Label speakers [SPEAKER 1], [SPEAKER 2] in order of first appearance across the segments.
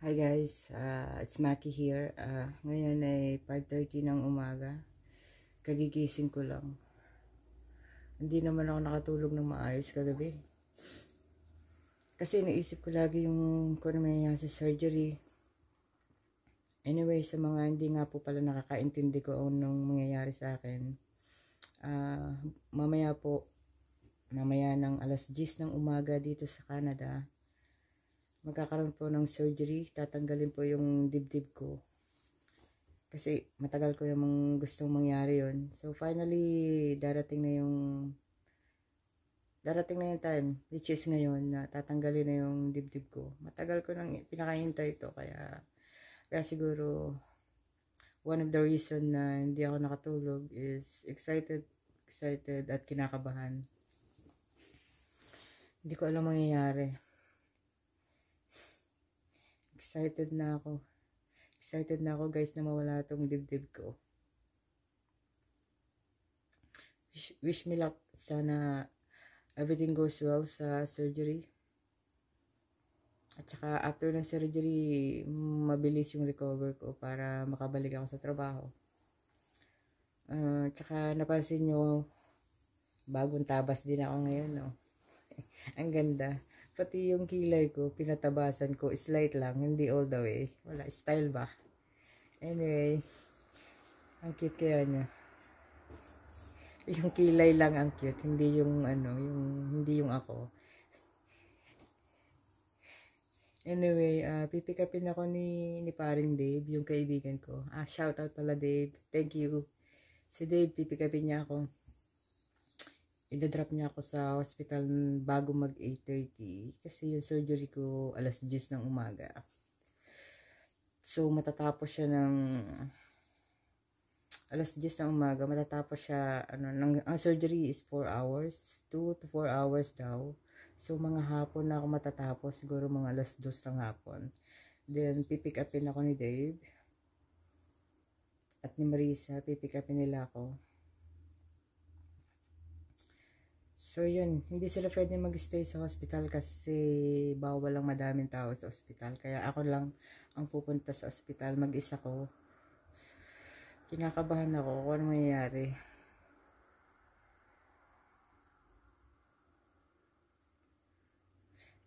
[SPEAKER 1] Hi guys, uh, it's Maki here. Uh, ngayon ay 5.30 ng umaga. Kagigising ko lang. Hindi naman ako nakatulog ng maayos kagabi. Kasi naisip ko lagi yung kung ano sa surgery. Anyway, sa mga hindi nga po pala nakakaintindi ko anong mangyayari sa akin. Uh, mamaya po, mamaya ng alas 10 ng umaga dito sa Canada, magkakaroon po ng surgery. Tatanggalin po yung dibdib ko. Kasi matagal ko yung gustong mangyari yon So finally, darating na yung darating na yung time, which is ngayon na tatanggalin na yung dibdib ko. Matagal ko nang pinakahintay ito, kaya, kaya siguro, one of the reason na hindi ako nakatulog is excited, excited at kinakabahan. Hindi ko alam mangyayari. Excited na ako. Excited na ako guys na mawala tong dibdib ko. Wish, wish me luck. Sana everything goes well sa surgery. At saka after ng surgery, mabilis yung recover ko para makabalik ako sa trabaho. Uh, tsaka napansin nyo, bagong tabas din ako ngayon, no? Ang ganda. Pati yung kilay ko, pinatabasan ko. Slight lang, hindi all the way. Wala, style ba? Anyway, ang cute kaya niya. Yung kilay lang ang cute, hindi yung ano, yung hindi yung ako. Anyway, uh, pipikapin ako ni, ni paring Dave, yung kaibigan ko. Ah, shout out pala Dave. Thank you. Si Dave, pipikapin niya ako. Indadrop niya ako sa hospital bago mag 8.30 kasi yung surgery ko alas 10 ng umaga. So, matatapos siya ng alas 10 ng umaga, matatapos siya, ano, ng, ang surgery is 4 hours, 2 to 4 hours daw. So, mga hapon na ako matatapos, siguro mga alas 2 ng hapon. Then, pipick upin ako ni Dave. At ni Marisa, pipick upin nila ako. So yun, hindi sila pwede magstay sa hospital kasi bawal lang madaming tao sa hospital. Kaya ako lang ang pupunta sa hospital, mag-isa ko. Kinakabahan ako kung ano mangyayari.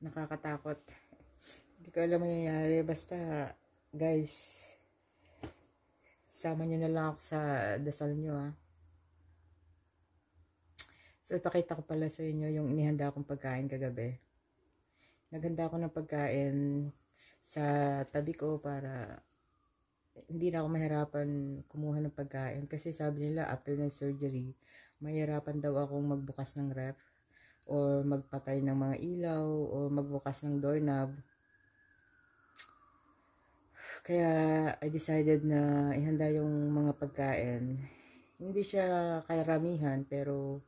[SPEAKER 1] Nakakatakot. hindi ko alam mangyayari. Basta, guys, sama nyo na lang ako sa dasal nyo ah. So, ipakita ko pala sa inyo yung inihanda kong pagkain kagabi. Naganda ako ng pagkain sa tabi ko para hindi na ako mahirapan kumuha ng pagkain. Kasi sabi nila, after ng surgery, mahirapan daw akong magbukas ng ref or magpatay ng mga ilaw or magbukas ng doorknob. Kaya I decided na ihanda yung mga pagkain. Hindi siya karamihan pero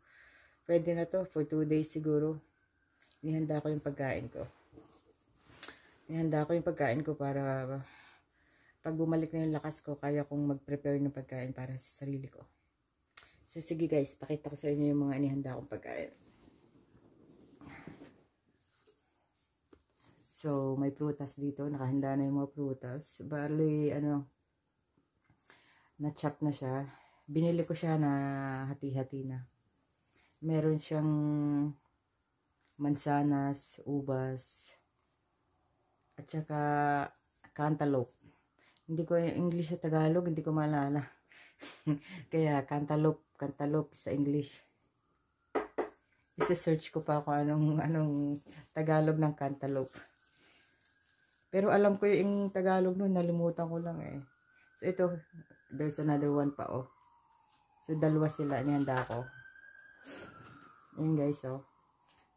[SPEAKER 1] Pwede na to for 2 days siguro. Inihanda ko yung pagkain ko. Inihanda ko yung pagkain ko para pag bumalik na yung lakas ko, kaya kong mag-prepare ng pagkain para sa sarili ko. So, sige guys, pakita ko sa inyo yung mga inihanda kong pagkain. So, may prutas dito. Nakahanda na yung mga prutas. Bali, ano, na-chop na siya. Binili ko siya na hati-hati na meron siyang mansanas, ubas, at saka cantaloupe. Hindi ko English sa Tagalog, hindi ko maalala. Kaya cantaloupe, cantaloupe sa English. Isa-search ko pa ako anong, anong Tagalog ng cantaloupe. Pero alam ko yung Tagalog nun, nalimutan ko lang eh. So ito, there's another one pa oh. So dalawa sila, nihanda ko. Ayan guys, oh.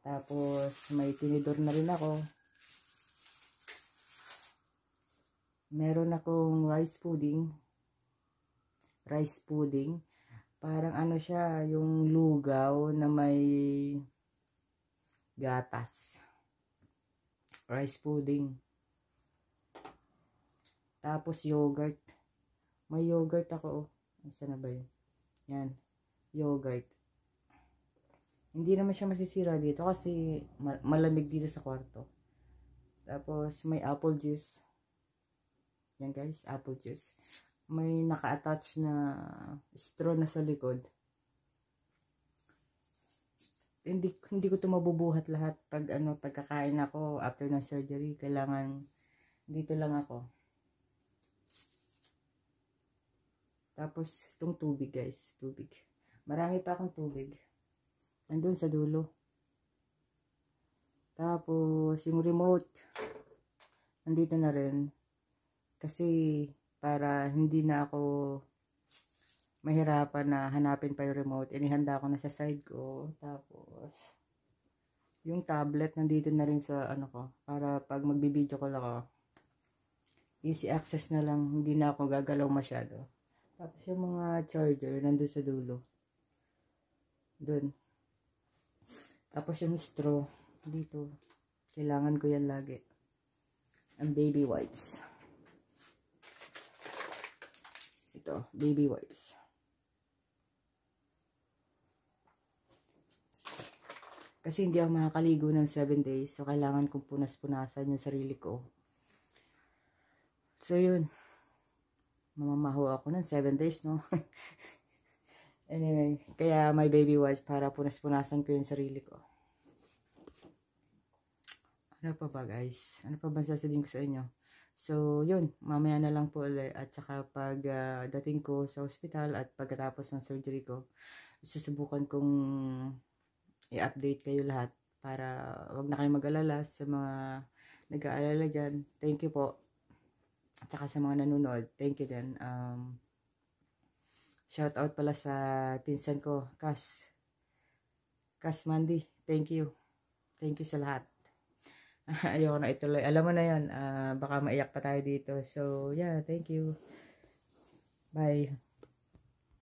[SPEAKER 1] Tapos, may tinidor na rin ako. Meron akong rice pudding. Rice pudding. Parang ano siya, yung lugaw na may gatas. Rice pudding. Tapos yogurt. May yogurt ako. Oh. Saan na ba yun? Yan. Yogurt. Hindi naman siya masisira dito kasi malamig dito sa kwarto. Tapos, may apple juice. Yan guys, apple juice. May naka-attach na straw na sa likod. Hindi, hindi ko ito mabubuhat lahat pag ano, pagkakain ako after ng surgery. Kailangan dito lang ako. Tapos, itong tubig guys, tubig. Marami pa akong tubig. Nandun sa dulo. Tapos, yung remote, nandito na rin. Kasi, para hindi na ako mahirapan na hanapin pa yung remote, inihanda eh, ko na sa side ko. Tapos, yung tablet, nandito na rin sa ano ko, para pag magbibideo ko lang ako, easy access na lang, hindi na ako gagalaw masyado. Tapos, yung mga charger, nandun sa dulo. Doon. Tapos yung straw, dito. Kailangan ko yan lagi. Ang baby wipes. Ito, baby wipes. Kasi hindi ako makakaligo ng 7 days. So, kailangan kong punas-punasan yung sarili ko. So, yun. Mamamaho ako ng 7 days, no? Anyway, kaya may baby wipes para punas-punasan ko yung sarili ko. Ano pa ba guys? Ano pa ba sasabihin ko sa inyo? So, yun. Mamaya na lang po ulit. At saka pag uh, dating ko sa hospital at pagkatapos ng surgery ko, susubukan kong i-update kayo lahat para wag na kayo mag-alala sa mga nag-aalala dyan. Thank you po. At saka sa mga nanonood. Thank you din. Um, Shout out pala sa pinsan ko, Kas. Kas Mandy, thank you. Thank you sa lahat. Ayoko na ituloy. Alam mo na yan, uh, ah, baka maiyak pa tayo dito. So, yeah, thank you. Bye.